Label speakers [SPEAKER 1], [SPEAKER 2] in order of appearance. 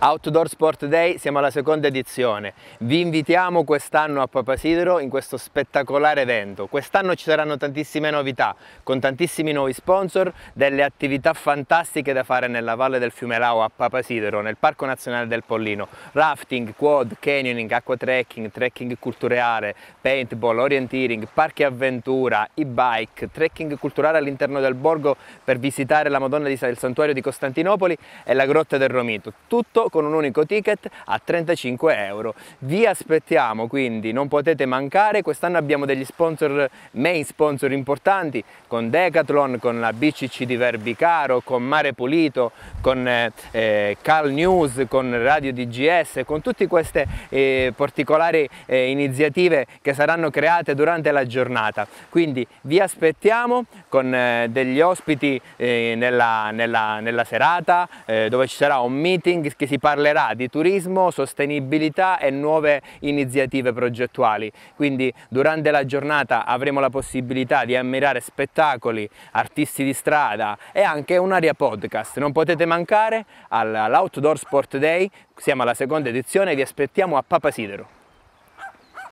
[SPEAKER 1] Outdoor Sport Day, siamo alla seconda edizione. Vi invitiamo quest'anno a Papasidro in questo spettacolare evento. Quest'anno ci saranno tantissime novità, con tantissimi nuovi sponsor, delle attività fantastiche da fare nella valle del fiume Lao a Papasidro, nel Parco Nazionale del Pollino. Rafting, quad, canyoning, acquatrekking, trekking culturale, paintball, orienteering, parchi avventura, e-bike, trekking culturale all'interno del borgo per visitare la Madonna del Santuario di Costantinopoli e la Grotta del Romito. Tutto con un unico ticket a 35 euro. Vi aspettiamo quindi, non potete mancare, quest'anno abbiamo degli sponsor, main sponsor importanti con Decathlon, con la BCC di Verbicaro, con Mare Pulito, con eh, eh Cal News, con Radio DGS, con tutte queste eh, particolari eh, iniziative che saranno create durante la giornata. Quindi vi aspettiamo con eh, degli ospiti eh, nella, nella, nella, serata eh, dove ci sarà un meeting che si parlerà di turismo, sostenibilità e nuove iniziative progettuali. Quindi durante la giornata avremo la possibilità di ammirare spettacoli, artisti di strada e anche un'area podcast. Non potete mancare all'Outdoor Sport Day, siamo alla seconda edizione e vi aspettiamo a Papa Sidero.